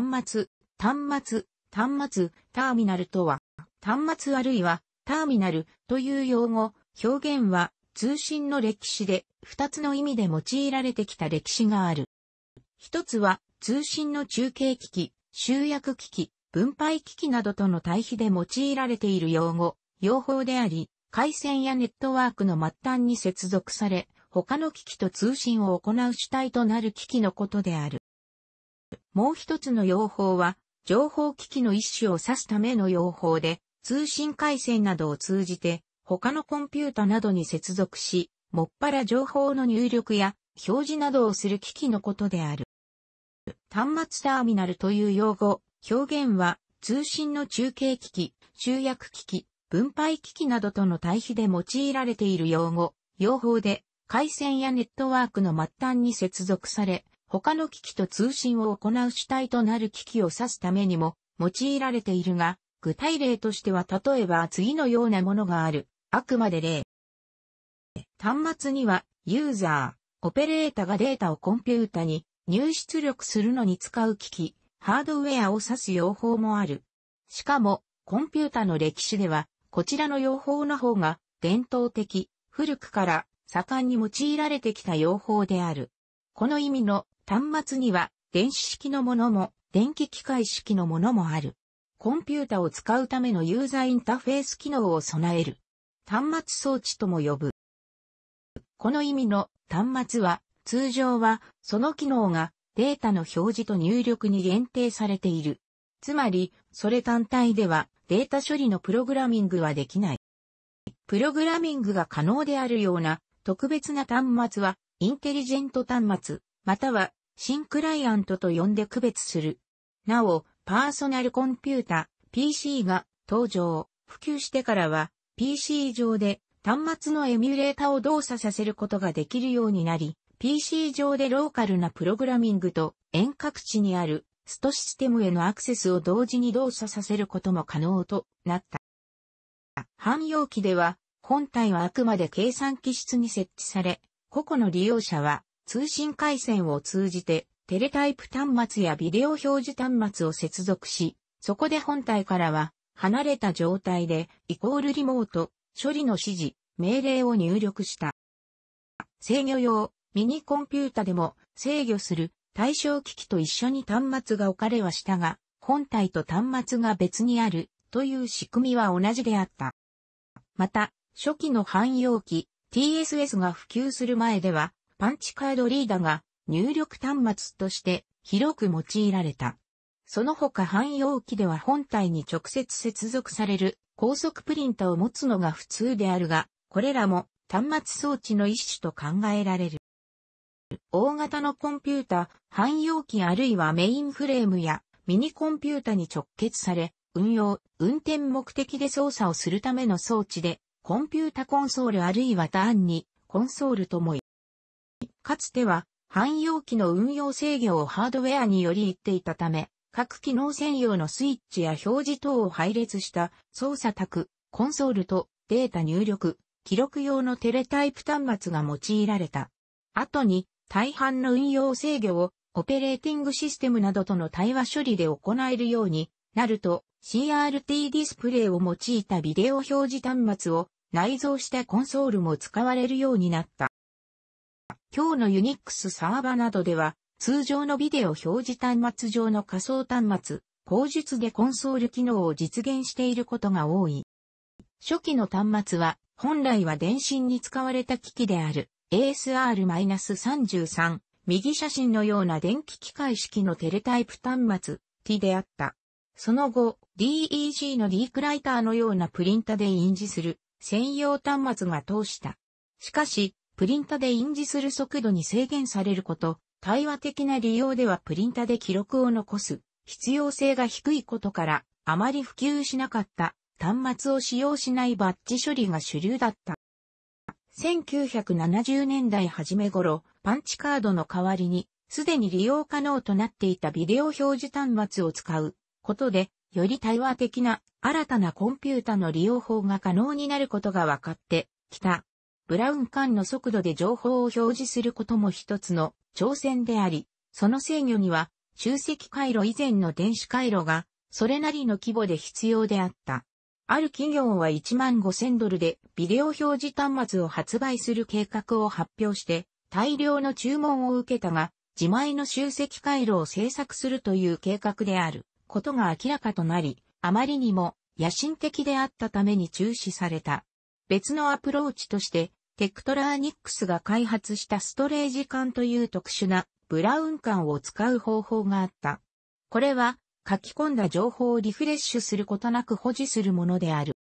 端末、端末、端末、ターミナルとは、端末あるいはターミナルという用語、表現は通信の歴史で2つの意味で用いられてきた歴史がある。一つは通信の中継機器、集約機器、分配機器などとの対比で用いられている用語、用法であり、回線やネットワークの末端に接続され、他の機器と通信を行う主体となる機器のことである。もう一つの用法は、情報機器の一種を指すための用法で、通信回線などを通じて、他のコンピュータなどに接続し、もっぱら情報の入力や表示などをする機器のことである。端末ターミナルという用語、表現は通信の中継機器、集約機器、分配機器などとの対比で用いられている用語、用法で回線やネットワークの末端に接続され、他の機器と通信を行う主体となる機器を指すためにも用いられているが、具体例としては例えば次のようなものがある。あくまで例。端末にはユーザー、オペレータがデータをコンピュータに入出力するのに使う機器、ハードウェアを指す用法もある。しかも、コンピュータの歴史では、こちらの用法の方が伝統的、古くから盛んに用いられてきた用法である。この意味の端末には電子式のものも電気機械式のものもある。コンピュータを使うためのユーザーインターフェース機能を備える。端末装置とも呼ぶ。この意味の端末は通常はその機能がデータの表示と入力に限定されている。つまり、それ単体ではデータ処理のプログラミングはできない。プログラミングが可能であるような特別な端末はインテリジェント端末または新クライアントと呼んで区別する。なお、パーソナルコンピュータ、PC が登場、普及してからは PC 上で端末のエミュレータを動作させることができるようになり、PC 上でローカルなプログラミングと遠隔地にあるストシステムへのアクセスを同時に動作させることも可能となった。汎用機では本体はあくまで計算機室に設置され、個々の利用者は通信回線を通じて、テレタイプ端末やビデオ表示端末を接続し、そこで本体からは、離れた状態で、イコールリモート、処理の指示、命令を入力した。制御用、ミニコンピュータでも制御する対象機器と一緒に端末が置かれはしたが、本体と端末が別にあるという仕組みは同じであった。また、初期の汎用機 TSS が普及する前では、パンチカードリーダーが入力端末として広く用いられた。その他汎用機では本体に直接接続される高速プリンタを持つのが普通であるが、これらも端末装置の一種と考えられる。大型のコンピュータ、汎用機あるいはメインフレームやミニコンピュータに直結され、運用、運転目的で操作をするための装置で、コンピュータコンソールあるいは単にコンソールともかつては、汎用機の運用制御をハードウェアにより言っていたため、各機能専用のスイッチや表示等を配列した操作卓、コンソールとデータ入力、記録用のテレタイプ端末が用いられた。後に大半の運用制御をオペレーティングシステムなどとの対話処理で行えるようになると CRT ディスプレイを用いたビデオ表示端末を内蔵したコンソールも使われるようになった。今日のユニックスサーバなどでは、通常のビデオ表示端末上の仮想端末、口述でコンソール機能を実現していることが多い。初期の端末は、本来は電信に使われた機器である ASR-33、右写真のような電気機械式のテレタイプ端末、T であった。その後、DEG の D クライターのようなプリンタで印字する専用端末が通した。しかし、プリンタで印字する速度に制限されること、対話的な利用ではプリンタで記録を残す必要性が低いことから、あまり普及しなかった端末を使用しないバッジ処理が主流だった。1970年代初め頃、パンチカードの代わりに、すでに利用可能となっていたビデオ表示端末を使うことで、より対話的な新たなコンピュータの利用法が可能になることが分かってきた。ブラウン管の速度で情報を表示することも一つの挑戦であり、その制御には集積回路以前の電子回路がそれなりの規模で必要であった。ある企業は1万5000ドルでビデオ表示端末を発売する計画を発表して大量の注文を受けたが自前の集積回路を制作するという計画であることが明らかとなり、あまりにも野心的であったために中止された。別のアプローチとして、テクトラーニックスが開発したストレージ管という特殊なブラウン管を使う方法があった。これは書き込んだ情報をリフレッシュすることなく保持するものである。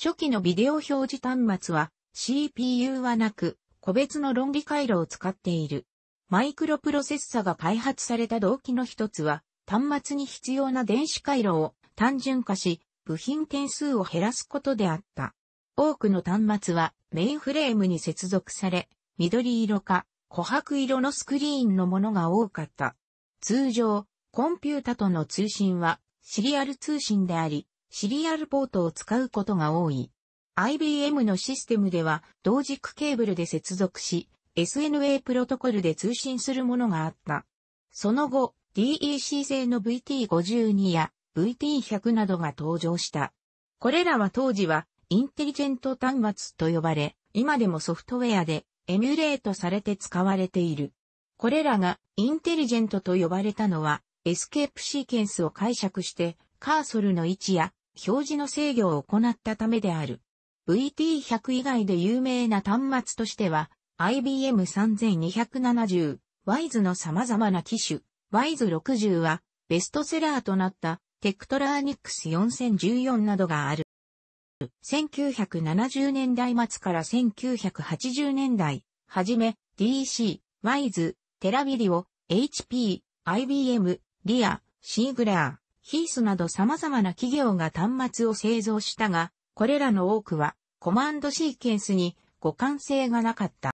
初期のビデオ表示端末は CPU はなく個別の論理回路を使っている。マイクロプロセッサが開発された動機の一つは端末に必要な電子回路を単純化し部品点数を減らすことであった。多くの端末はメインフレームに接続され、緑色か琥珀色のスクリーンのものが多かった。通常、コンピュータとの通信はシリアル通信であり、シリアルポートを使うことが多い。IBM のシステムでは同軸ケーブルで接続し、SNA プロトコルで通信するものがあった。その後、DEC 製の VT52 や VT100 などが登場した。これらは当時はインテリジェント端末と呼ばれ、今でもソフトウェアでエミュレートされて使われている。これらがインテリジェントと呼ばれたのは、エスケープシーケンスを解釈して、カーソルの位置や表示の制御を行ったためである。VT100 以外で有名な端末としては、IBM 3270、ワイズの様々な機種、ワイズ60はベストセラーとなったテクトラーニックス4014などがある。1970年代末から1980年代、はじめ、DC、ワイズ、テラビリオ、HP、IBM、リア、シーグラー、ヒースなど様々な企業が端末を製造したが、これらの多くは、コマンドシーケンスに互換性がなかった。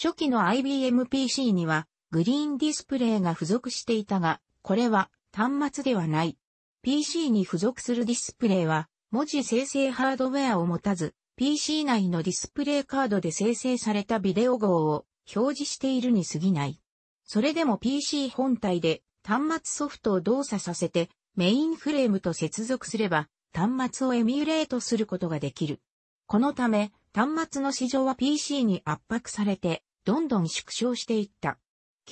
初期の IBM PC には、グリーンディスプレイが付属していたが、これは端末ではない。PC に付属するディスプレイは、文字生成ハードウェアを持たず、PC 内のディスプレイカードで生成されたビデオ号を表示しているに過ぎない。それでも PC 本体で端末ソフトを動作させてメインフレームと接続すれば端末をエミュレートすることができる。このため端末の市場は PC に圧迫されてどんどん縮小していった。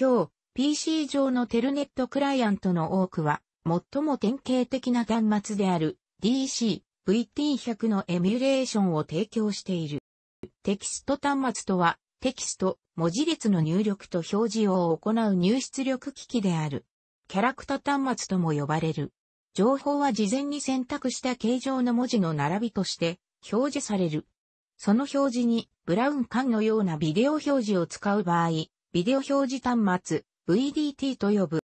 今日 PC 上のテルネットクライアントの多くは最も典型的な端末である DCVT100 のエミュレーションを提供している。テキスト端末とは、テキスト、文字列の入力と表示を行う入出力機器である。キャラクタ端末とも呼ばれる。情報は事前に選択した形状の文字の並びとして表示される。その表示にブラウン管のようなビデオ表示を使う場合、ビデオ表示端末 VDT と呼ぶ。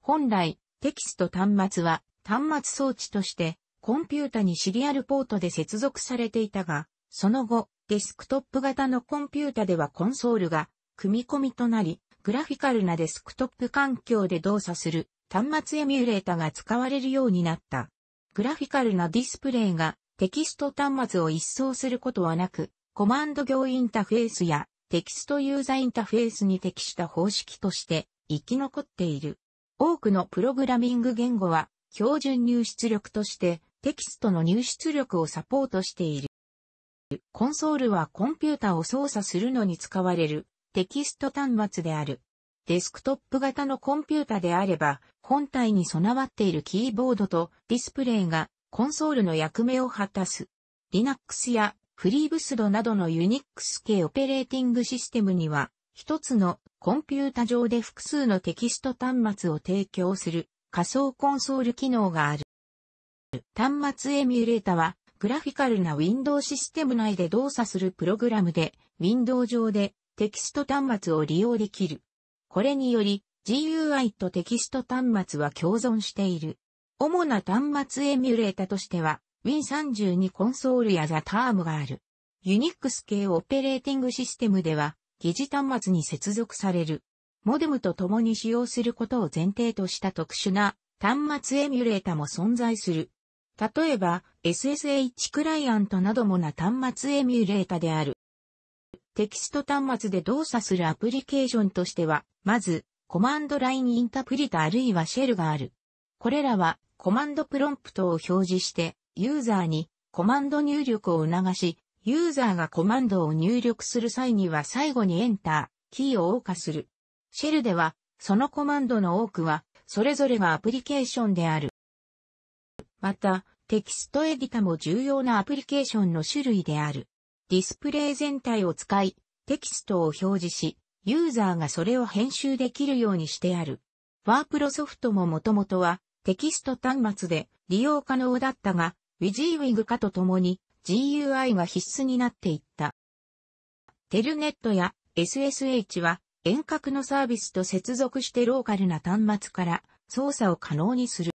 本来、テキスト端末は端末装置としてコンピュータにシリアルポートで接続されていたが、その後、デスクトップ型のコンピュータではコンソールが組み込みとなり、グラフィカルなデスクトップ環境で動作する端末エミュレータが使われるようになった。グラフィカルなディスプレイがテキスト端末を一掃することはなく、コマンド行インターフェースやテキストユーザインターフェースに適した方式として生き残っている。多くのプログラミング言語は標準入出力としてテキストの入出力をサポートしている。コンソールはコンピュータを操作するのに使われるテキスト端末である。デスクトップ型のコンピュータであれば、本体に備わっているキーボードとディスプレイがコンソールの役目を果たす。Linux や FreeBSD などの Unix 系オペレーティングシステムには、一つのコンピュータ上で複数のテキスト端末を提供する仮想コンソール機能がある。端末エミュレータは、グラフィカルな Windows システム内で動作するプログラムで、Windows 上でテキスト端末を利用できる。これにより、GUI とテキスト端末は共存している。主な端末エミュレータとしては、Win32 コンソールやザタームがある。ユニックス系オペレーティングシステムでは、疑似端末に接続される。モデムと共に使用することを前提とした特殊な端末エミュレータも存在する。例えば、SSH クライアントなどもな端末エミュレータである。テキスト端末で動作するアプリケーションとしては、まず、コマンドラインインタプリタあるいはシェルがある。これらは、コマンドプロンプトを表示して、ユーザーにコマンド入力を促し、ユーザーがコマンドを入力する際には最後にエンター、キーを謳歌する。シェルでは、そのコマンドの多くは、それぞれがアプリケーションである。また、テキストエディタも重要なアプリケーションの種類である。ディスプレイ全体を使い、テキストを表示し、ユーザーがそれを編集できるようにしてある。ワープロソフトももともとはテキスト端末で利用可能だったが、ィジーウィング化とともに GUI が必須になっていった。テルネットや SSH は遠隔のサービスと接続してローカルな端末から操作を可能にする。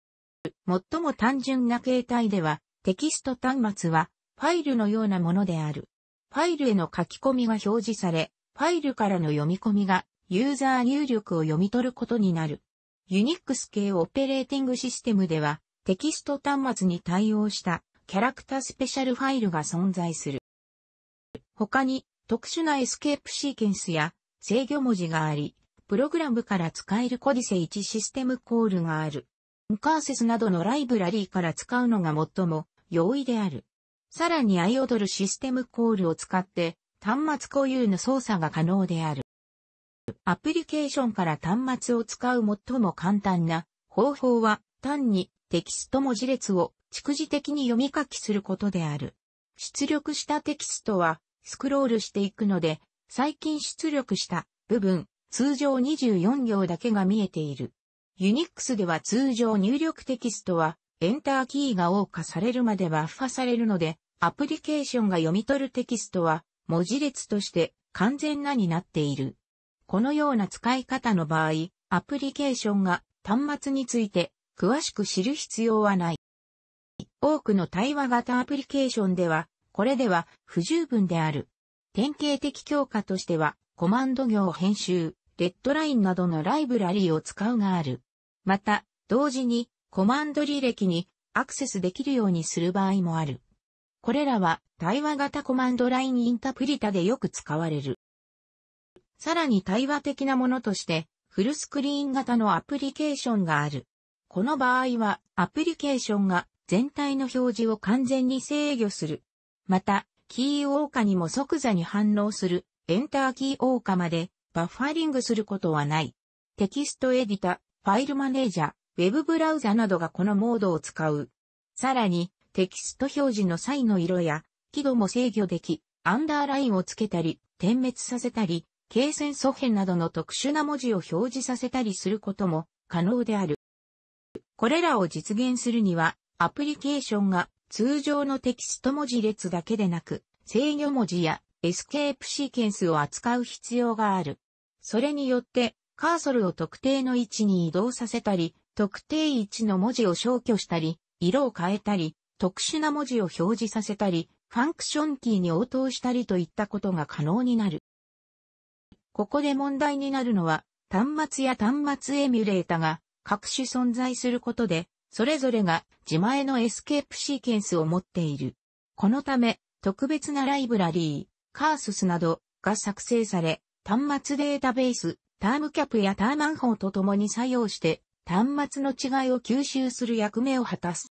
最も単純な形態では、テキスト端末はファイルのようなものである。ファイルへの書き込みが表示され、ファイルからの読み込みがユーザー入力を読み取ることになる。ユニックス系オペレーティングシステムでは、テキスト端末に対応したキャラクタースペシャルファイルが存在する。他に特殊なエスケープシーケンスや制御文字があり、プログラムから使えるコディセ1システムコールがある。カーセスなどのライブラリーから使うのが最も容易である。さらにアイオドルシステムコールを使って端末固有の操作が可能である。アプリケーションから端末を使う最も簡単な方法は単にテキスト文字列を逐次的に読み書きすることである。出力したテキストはスクロールしていくので最近出力した部分、通常24行だけが見えている。Unix では通常入力テキストは、エンターキーが謳歌されるまでバッファされるので、アプリケーションが読み取るテキストは、文字列として完全なになっている。このような使い方の場合、アプリケーションが端末について詳しく知る必要はない。多くの対話型アプリケーションでは、これでは不十分である。典型的強化としては、コマンド行編集、レッドラインなどのライブラリーを使うがある。また、同時に、コマンド履歴にアクセスできるようにする場合もある。これらは対話型コマンドラインインタプリタでよく使われる。さらに対話的なものとして、フルスクリーン型のアプリケーションがある。この場合は、アプリケーションが全体の表示を完全に制御する。また、キーオーカにも即座に反応するエンターキーオーカまでバッファリングすることはない。テキストエディタ、ファイルマネージャー、ウェブブラウザなどがこのモードを使う。さらに、テキスト表示の際の色や、輝度も制御でき、アンダーラインをつけたり、点滅させたり、経線素変などの特殊な文字を表示させたりすることも可能である。これらを実現するには、アプリケーションが通常のテキスト文字列だけでなく、制御文字やエスケープシーケンスを扱う必要がある。それによって、カーソルを特定の位置に移動させたり、特定位置の文字を消去したり、色を変えたり、特殊な文字を表示させたり、ファンクションキーに応答したりといったことが可能になる。ここで問題になるのは、端末や端末エミュレータが各種存在することで、それぞれが自前のエスケープシーケンスを持っている。このため、特別なライブラリー、カーススなどが作成され、端末データベース、タームキャップやターマン法と共に作用して、端末の違いを吸収する役目を果たす。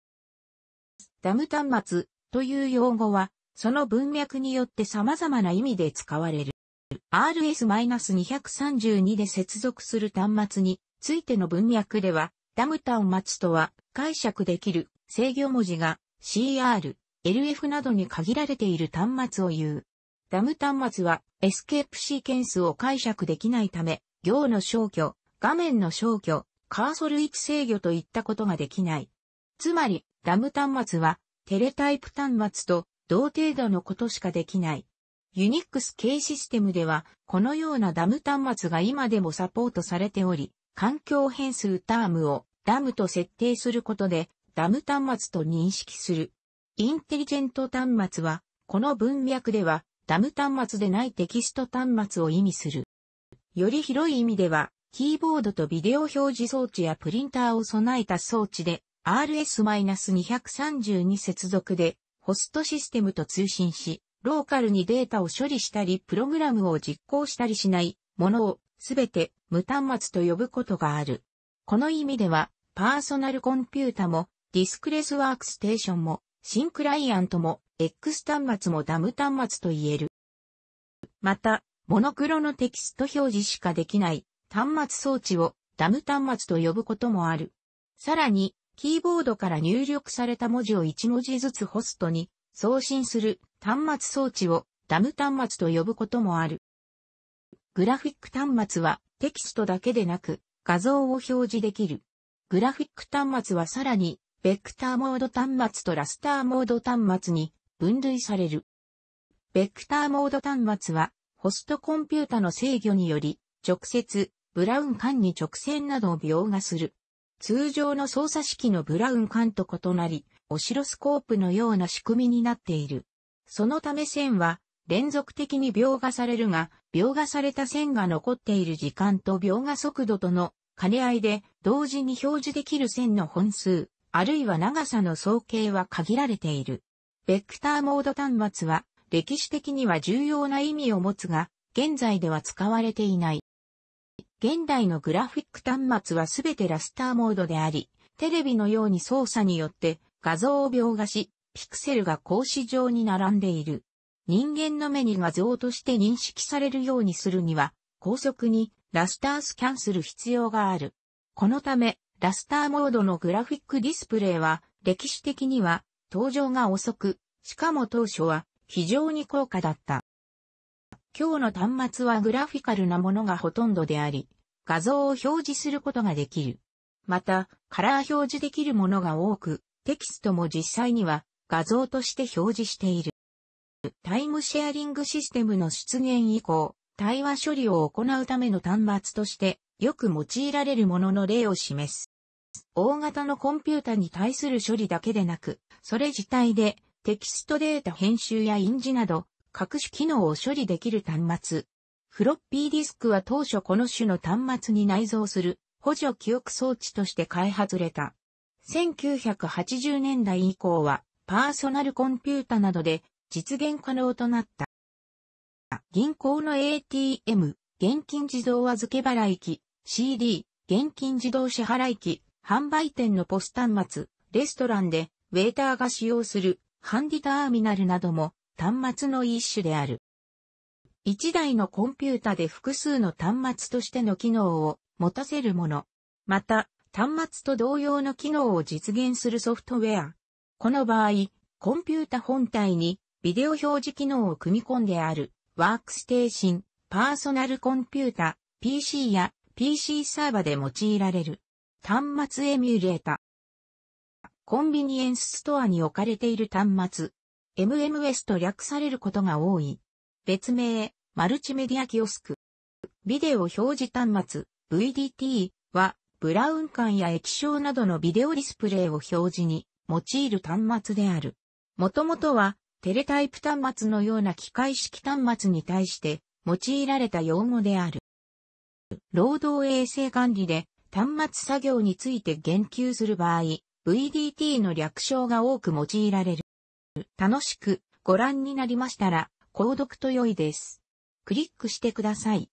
ダム端末という用語は、その文脈によって様々な意味で使われる。RS-232 で接続する端末についての文脈では、ダム端末とは解釈できる制御文字が CR、LF などに限られている端末を言う。ダム端末はエスケープシーケンスを解釈できないため、行の消去、画面の消去、カーソル位置制御といったことができない。つまり、ダム端末はテレタイプ端末と同程度のことしかできない。ユニックス系システムでは、このようなダム端末が今でもサポートされており、環境変数タームをダムと設定することで、ダム端末と認識する。インテリジェント端末は、この文脈では、ダム端末でないテキスト端末を意味する。より広い意味では、キーボードとビデオ表示装置やプリンターを備えた装置で、RS-232 接続で、ホストシステムと通信し、ローカルにデータを処理したり、プログラムを実行したりしないものを、すべて無端末と呼ぶことがある。この意味では、パーソナルコンピュータも、ディスクレスワークステーションも、新クライアントも、X 端末もダム端末と言える。また、モノクロのテキスト表示しかできない端末装置をダム端末と呼ぶこともある。さらに、キーボードから入力された文字を1文字ずつホストに送信する端末装置をダム端末と呼ぶこともある。グラフィック端末はテキストだけでなく画像を表示できる。グラフィック端末はさらに、ベクターモード端末とラスターモード端末に分類される。ベクターモード端末は、ホストコンピュータの制御により、直接、ブラウン管に直線などを描画する。通常の操作式のブラウン管と異なり、オシロスコープのような仕組みになっている。そのため線は、連続的に描画されるが、描画された線が残っている時間と描画速度との兼ね合いで同時に表示できる線の本数、あるいは長さの総計は限られている。ベクターモード端末は歴史的には重要な意味を持つが、現在では使われていない。現代のグラフィック端末はすべてラスターモードであり、テレビのように操作によって画像を描画し、ピクセルが格子状に並んでいる。人間の目に画像として認識されるようにするには、高速にラスタースキャンする必要がある。このため、ラスターモードのグラフィックディスプレイは、歴史的には、登場が遅く、しかも当初は、非常に高価だった。今日の端末はグラフィカルなものがほとんどであり、画像を表示することができる。また、カラー表示できるものが多く、テキストも実際には画像として表示している。タイムシェアリングシステムの出現以降、対話処理を行うための端末としてよく用いられるものの例を示す。大型のコンピュータに対する処理だけでなく、それ自体でテキストデータ編集や印字など各種機能を処理できる端末。フロッピーディスクは当初この種の端末に内蔵する補助記憶装置として開発れた。1980年代以降はパーソナルコンピュータなどで実現可能となった。銀行の ATM、現金自動預け払い機、CD、現金自動支払い機、販売店のポス端末、レストランで、ウェーターが使用する、ハンディターミナルなども、端末の一種である。一台のコンピュータで複数の端末としての機能を持たせるもの。また、端末と同様の機能を実現するソフトウェア。この場合、コンピュータ本体にビデオ表示機能を組み込んであるワークステーシン、パーソナルコンピュータ、PC や PC サーバで用いられる。端末エミュレータ。コンビニエンスストアに置かれている端末。MMS と略されることが多い。別名、マルチメディアキオスク。ビデオ表示端末、VDT は、ブラウン管や液晶などのビデオディスプレイを表示に用いる端末である。もともとはテレタイプ端末のような機械式端末に対して用いられた用語である。労働衛生管理で端末作業について言及する場合、VDT の略称が多く用いられる。楽しくご覧になりましたら、購読と良いです。クリックしてください。